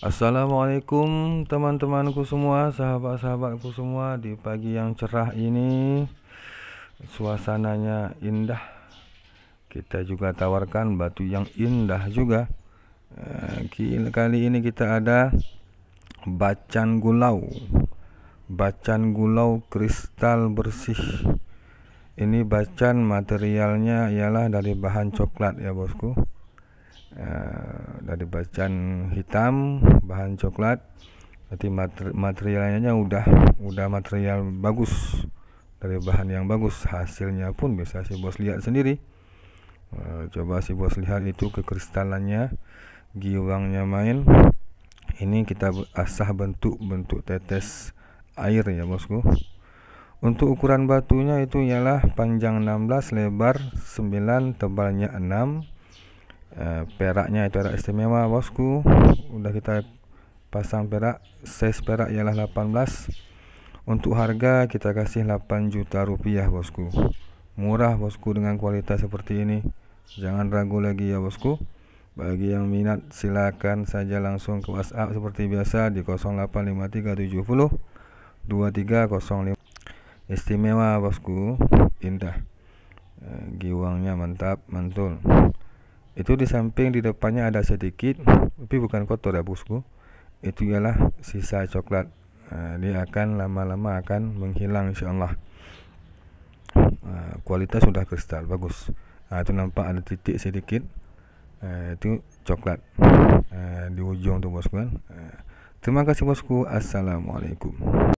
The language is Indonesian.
Assalamualaikum teman-temanku semua, sahabat-sahabatku semua di pagi yang cerah ini suasananya indah. Kita juga tawarkan batu yang indah juga. Eh, kali ini kita ada bacan gulau, bacan gulau kristal bersih. Ini bacan materialnya ialah dari bahan coklat ya bosku Eh, dari bacaan hitam bahan coklat nanti materi materialnya udah udah material bagus dari bahan yang bagus hasilnya pun bisa si bos lihat sendiri uh, coba si bos lihat itu kekristalannya giwangnya main ini kita asah bentuk bentuk tetes air ya bosku untuk ukuran batunya itu ialah panjang 16 lebar 9 tebalnya 6 Eh, peraknya itu perak istimewa bosku udah kita pasang perak size perak ialah 18 untuk harga kita kasih 8 juta rupiah bosku murah bosku dengan kualitas seperti ini jangan ragu lagi ya bosku bagi yang minat silakan saja langsung ke WhatsApp seperti biasa di 085370 2305 istimewa bosku indah eh, giwangnya mantap mantul itu di samping di depannya ada sedikit tapi bukan kotor ya bosku itu ialah sisa coklat nah, dia akan lama-lama akan menghilang insyaallah nah, kualitas sudah kristal bagus nah, itu nampak ada titik sedikit nah, itu coklat nah, di ujung tuh bosku kan nah, terima kasih bosku assalamualaikum